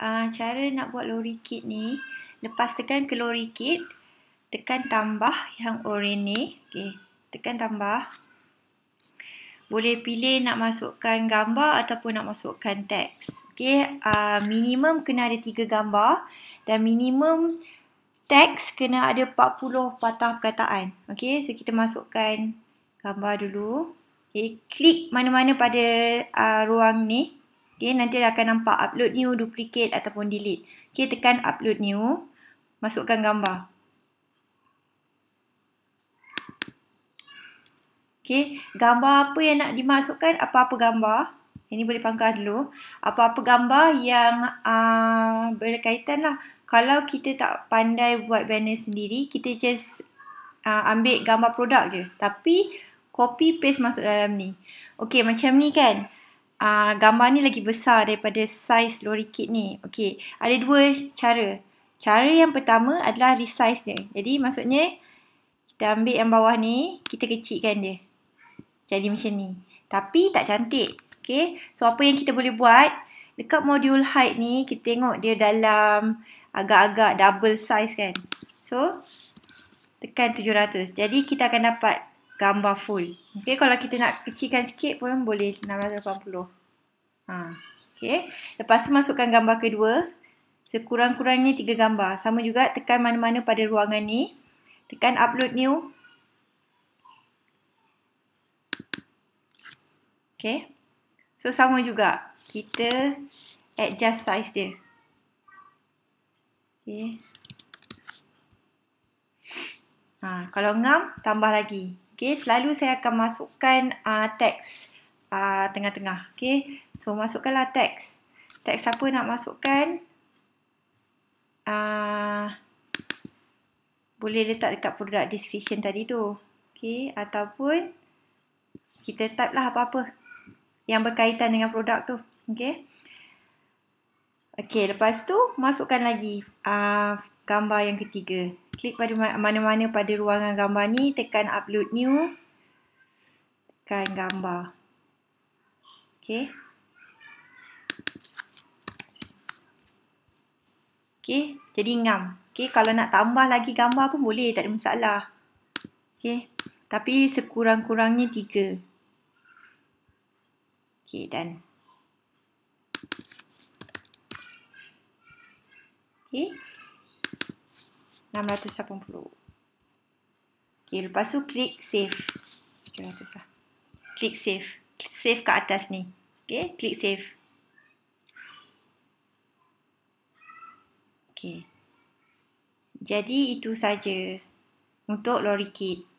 uh, cara nak buat lori kit ni lepas tekan ke lori kit tekan tambah yang oren ni okay? tekan tambah boleh pilih nak masukkan gambar ataupun nak masukkan teks okey uh, ah, minimum kena ada 3 gambar dan minimum teks kena ada 40 patah perkataan okey so kita masukkan gambar dulu okey klik mana-mana pada uh, ruang ni Okay, nanti dia akan nampak upload new, duplicate ataupun delete. Okay, tekan upload new. Masukkan gambar. Okay, gambar apa yang nak dimasukkan, apa-apa gambar. Ini boleh pangkah dulu. Apa-apa gambar yang uh, berkaitan lah. Kalau kita tak pandai buat banner sendiri, kita just uh, ambil gambar produk je. Tapi, copy paste masuk dalam ni. Okay, macam ni kan uh, gambar ni lagi besar daripada saiz lori kit ni. Okey, ada dua cara. Cara yang pertama adalah resize dia. Jadi maksudnya kita ambil yang bawah ni, kita kecilkan dia. Jadi macam ni. Tapi tak cantik. Okey. So apa yang kita boleh buat? Dekat modul height ni kita tengok dia dalam agak-agak double size kan. So tekan 700. Jadi kita akan dapat gambar full. Okay, kalau kita nak kecilkan sikit pun boleh 680. Ha. Okay. Lepas tu masukkan gambar kedua. Sekurang-kurangnya tiga gambar. Sama juga tekan mana-mana pada ruangan ni. Tekan upload new. Okay. So sama juga. Kita adjust size dia. Okay. Ha, kalau ngam, tambah lagi. Okay, selalu saya akan masukkan uh, teks uh, tengah-tengah. Okay, so masukkanlah teks. Teks apa nak masukkan? Uh, boleh letak dekat produk description tadi tu. Okay, ataupun kita type lah apa-apa yang berkaitan dengan produk tu. Okay. Okay, lepas tu masukkan lagi uh, gambar yang ketiga klik pada mana-mana pada ruangan gambar ni, tekan upload new. Tekan gambar. Okey. Okey, jadi ngam. Okey, kalau nak tambah lagi gambar pun boleh, tak ada masalah. Okey. Tapi sekurang-kurangnya tiga. Okey, dan. Okey. 680. Okey, lepas tu klik save. Lah. Klik save. Save kat atas ni. Okey, klik save. Okey. Jadi itu saja untuk lorikit.